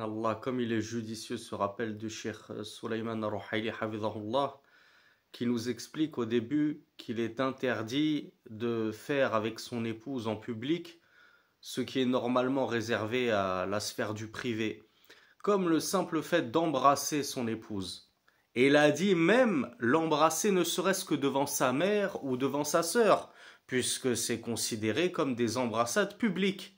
Allah, comme il est judicieux ce rappel du Cheikh euh, Sulaiman Ruhaili qui nous explique au début qu'il est interdit de faire avec son épouse en public ce qui est normalement réservé à la sphère du privé, comme le simple fait d'embrasser son épouse. Et il a dit même l'embrasser ne serait-ce que devant sa mère ou devant sa sœur, puisque c'est considéré comme des embrassades publiques.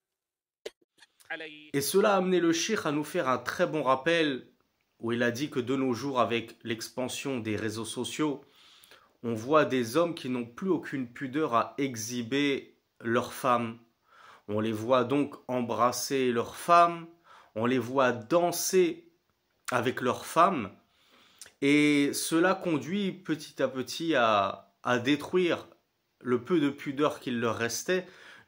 Et cela a amené le chir à nous faire un très bon rappel où il a dit que de nos jours, avec l'expansion des réseaux sociaux, on voit des hommes qui n'ont plus aucune pudeur à exhiber leurs femmes. On les voit donc embrasser leurs femmes, on les voit danser avec leurs femmes, et cela conduit petit à petit à détruire le peu de pudeur qu'il leur restait,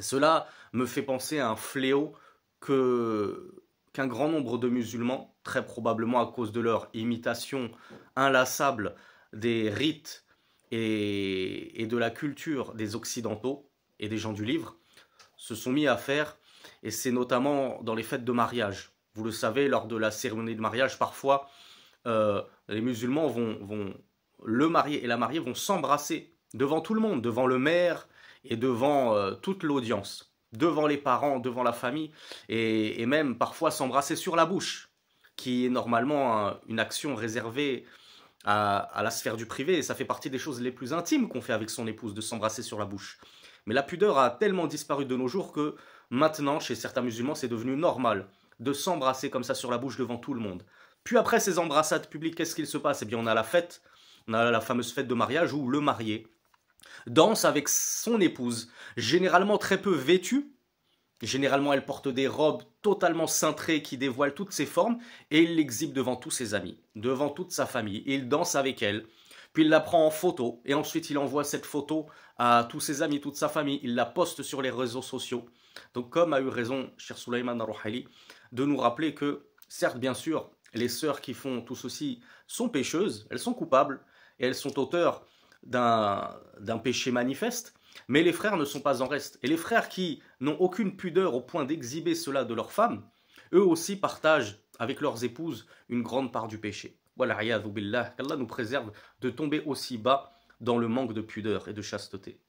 Cela me fait penser à un fléau que qu'un grand nombre de musulmans, très probablement à cause de leur imitation inlassable des rites et, de la culture des Occidentaux et des gens du livre, se sont mis à faire, et c'est notamment dans les fêtes de mariage. Vous le savez, lors de la cérémonie de mariage, parfois, euh, les musulmans vont, le marié et la mariée vont s'embrasser devant tout le monde, devant le maire et devant euh, toute l'audience, devant les parents, devant la famille, et, même parfois s'embrasser sur la bouche, qui est normalement une action réservée à, la sphère du privé, et ça fait partie des choses les plus intimes qu'on fait avec son épouse, de s'embrasser sur la bouche. Mais la pudeur a tellement disparu de nos jours que maintenant, chez certains musulmans, c'est devenu normal de s'embrasser comme ça sur la bouche devant tout le monde. Puis après ces embrassades publiques, qu'est-ce qu'il se passe Eh bien, on a la fête, on a la fameuse fête de mariage où le marié danse avec son épouse, généralement très peu vêtue. Généralement, elle porte des robes totalement cintrées qui dévoilent toutes ses formes et il l'exhibe devant tous ses amis, devant toute sa famille. Il danse avec elle, puis il la prend en photo et ensuite il envoie cette photo à tous ses amis, toute sa famille. Il la poste sur les réseaux sociaux. Donc, comme a eu raison Cher Sulaiman Arouhali de nous rappeler que, certes, bien sûr, les sœurs qui font tout ceci sont pécheuses, elles sont coupables, et elles sont auteurs d'un péché manifeste, mais les frères ne sont pas en reste. Et les frères qui n'ont aucune pudeur au point d'exhiber cela de leurs femmes, eux aussi partagent avec leurs épouses une grande part du péché. Voilà, qu'Allah nous préserve de tomber aussi bas dans le manque de pudeur et de chasteté.